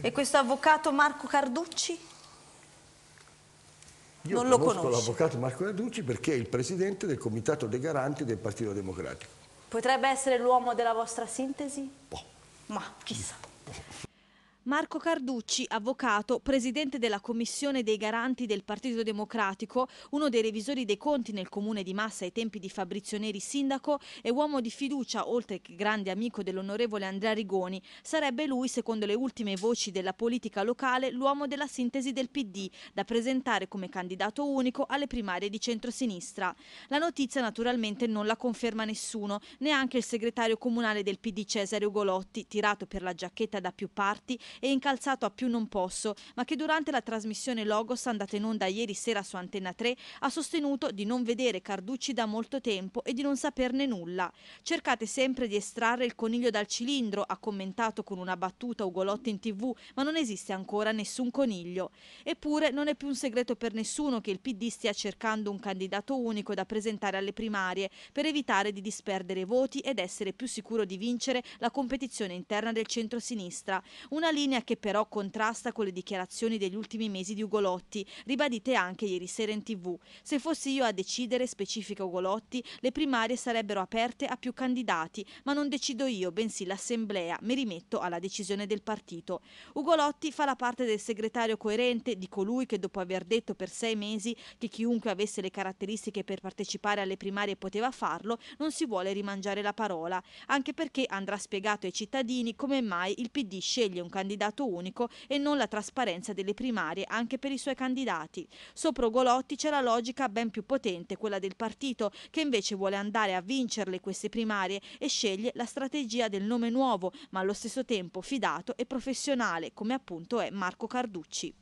E questo avvocato Marco Carducci? Io non lo conosco l'avvocato Marco Carducci perché è il presidente del comitato dei garanti del Partito Democratico. Potrebbe essere l'uomo della vostra sintesi? Boh. Ma chissà. Marco Carducci, avvocato, presidente della Commissione dei Garanti del Partito Democratico, uno dei revisori dei conti nel comune di Massa ai tempi di Fabrizio Neri sindaco e uomo di fiducia, oltre che grande amico dell'onorevole Andrea Rigoni, sarebbe lui, secondo le ultime voci della politica locale, l'uomo della sintesi del PD, da presentare come candidato unico alle primarie di centrosinistra. La notizia naturalmente non la conferma nessuno, neanche il segretario comunale del PD Cesare Ugolotti, tirato per la giacchetta da più parti e incalzato a più non posso, ma che durante la trasmissione Logos andata in onda ieri sera su Antenna 3 ha sostenuto di non vedere Carducci da molto tempo e di non saperne nulla. Cercate sempre di estrarre il coniglio dal cilindro, ha commentato con una battuta Ugolotti in tv, ma non esiste ancora nessun coniglio. Eppure non è più un segreto per nessuno che il PD stia cercando un candidato unico da presentare alle primarie per evitare di disperdere voti ed essere più sicuro di vincere la competizione interna del centro-sinistra. Una linea linea che però contrasta con le dichiarazioni degli ultimi mesi di Ugolotti, ribadite anche ieri sera in tv. Se fossi io a decidere, specifica Ugolotti, le primarie sarebbero aperte a più candidati, ma non decido io, bensì l'Assemblea, mi rimetto alla decisione del partito. Ugolotti fa la parte del segretario coerente, di colui che dopo aver detto per sei mesi che chiunque avesse le caratteristiche per partecipare alle primarie poteva farlo, non si vuole rimangiare la parola, anche perché andrà spiegato ai cittadini come mai il PD sceglie un candidato candidato unico e non la trasparenza delle primarie anche per i suoi candidati. Sopra Golotti c'è la logica ben più potente, quella del partito, che invece vuole andare a vincerle queste primarie e sceglie la strategia del nome nuovo, ma allo stesso tempo fidato e professionale, come appunto è Marco Carducci.